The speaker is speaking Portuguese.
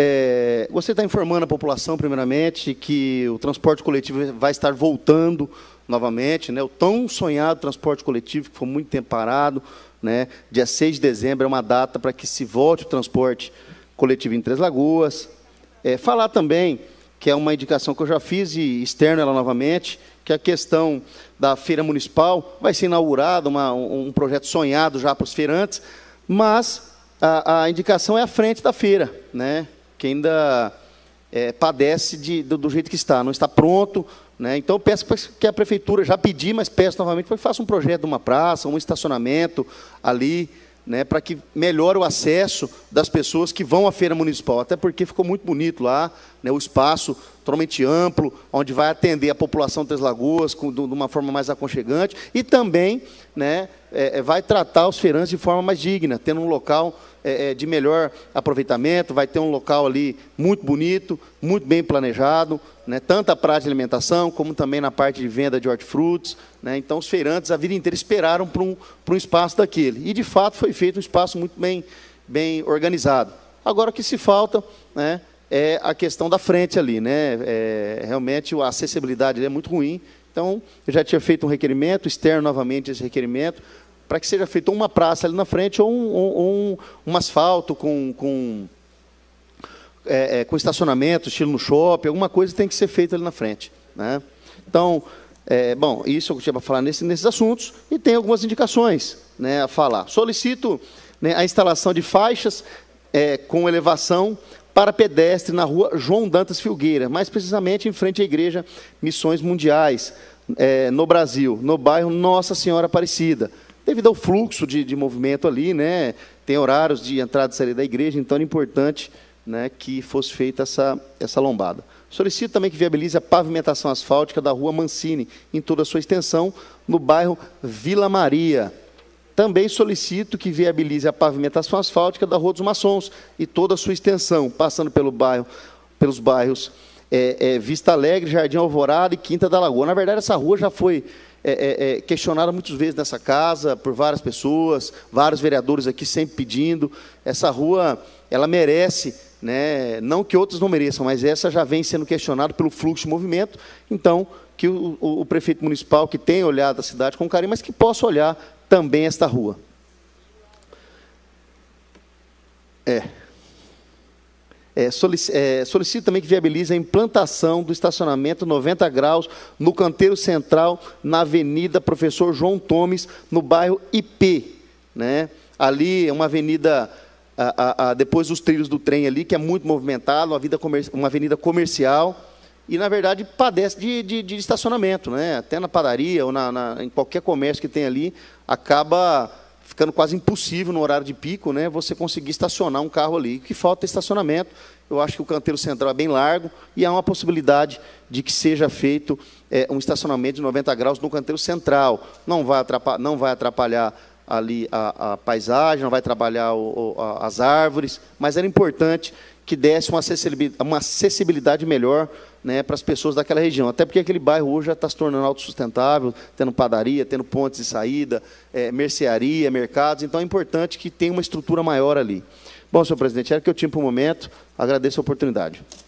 É, você está informando a população, primeiramente, que o transporte coletivo vai estar voltando novamente, né? o tão sonhado transporte coletivo, que foi muito tempo parado. Né? Dia 6 de dezembro é uma data para que se volte o transporte coletivo em Três Lagoas. É, falar também, que é uma indicação que eu já fiz e externo ela novamente, que a questão da feira municipal vai ser inaugurada, um projeto sonhado já para os feirantes, mas a, a indicação é a frente da feira. Né? que ainda é, padece de, do, do, jeito que está, não está pronto. Né? Então, eu peço que a prefeitura, já pedi, mas peço novamente, que faça um projeto de uma praça, um estacionamento ali, né, para que melhore o acesso das pessoas que vão à feira municipal. Até porque ficou muito bonito lá, né, o espaço totalmente amplo, onde vai atender a população de Três Lagoas com, de uma forma mais aconchegante e também né, é, é vai tratar os feirantes de forma mais digna, tendo um local é, é, de melhor aproveitamento, vai ter um local ali muito bonito, muito bem planejado, né, tanto a praça de alimentação como também na parte de venda de hortifrutos. Né, então, os feirantes a vida inteira esperaram para um, para um espaço daquele. E, de fato, foi feito um espaço muito bem, bem organizado. Agora, o que se falta né, é a questão da frente ali. Né? É, realmente a acessibilidade é muito ruim. Então, eu já tinha feito um requerimento, externo novamente esse requerimento, para que seja feita uma praça ali na frente ou um, um, um asfalto com, com, é, é, com estacionamento, estilo no shopping, alguma coisa tem que ser feita ali na frente. Né? Então, é, bom, isso eu tinha para falar nesse, nesses assuntos e tem algumas indicações né, a falar. Solicito né, a instalação de faixas é, com elevação para pedestre na rua João Dantas Filgueira, mais precisamente em frente à Igreja Missões Mundiais, é, no Brasil, no bairro Nossa Senhora Aparecida. Devido ao fluxo de, de movimento ali, né, tem horários de entrada e saída da igreja, então era é importante né, que fosse feita essa, essa lombada. Solicito também que viabilize a pavimentação asfáltica da rua Mancini, em toda a sua extensão, no bairro Vila Maria. Também solicito que viabilize a pavimentação asfáltica da Rua dos Maçons e toda a sua extensão, passando pelo bairro, pelos bairros é, é, Vista Alegre, Jardim Alvorada e Quinta da Lagoa. Na verdade, essa rua já foi é, é, é questionada muitas vezes nessa casa, por várias pessoas, vários vereadores aqui sempre pedindo. Essa rua, ela merece, né, não que outras não mereçam, mas essa já vem sendo questionada pelo fluxo de movimento. Então, que o, o, o, prefeito municipal, que tem olhado a cidade com carinho, mas que possa olhar também esta rua. É. É, solicito, é, solicito também que viabilize a implantação do estacionamento 90 graus no canteiro central, na Avenida Professor João Tomes, no bairro IP. Né? Ali é uma avenida, a, a, a, depois dos trilhos do trem ali, que é muito movimentado uma, uma avenida comercial e, na verdade, padece de, de, de estacionamento. Né? Até na padaria ou na, na, em qualquer comércio que tem ali, acaba ficando quase impossível no horário de pico né, você conseguir estacionar um carro ali. O que falta é estacionamento. Eu acho que o canteiro central é bem largo e há uma possibilidade de que seja feito é, um estacionamento de 90 graus no canteiro central. Não vai atrapalhar, não vai atrapalhar ali a, a paisagem, não vai trabalhar o, o, a, as árvores, mas era importante que desse uma acessibilidade, uma acessibilidade melhor né, para as pessoas daquela região. Até porque aquele bairro hoje já está se tornando autossustentável, tendo padaria, tendo pontes de saída, é, mercearia, mercados. Então é importante que tenha uma estrutura maior ali. Bom, senhor presidente, era o que eu tinha para o momento. Agradeço a oportunidade.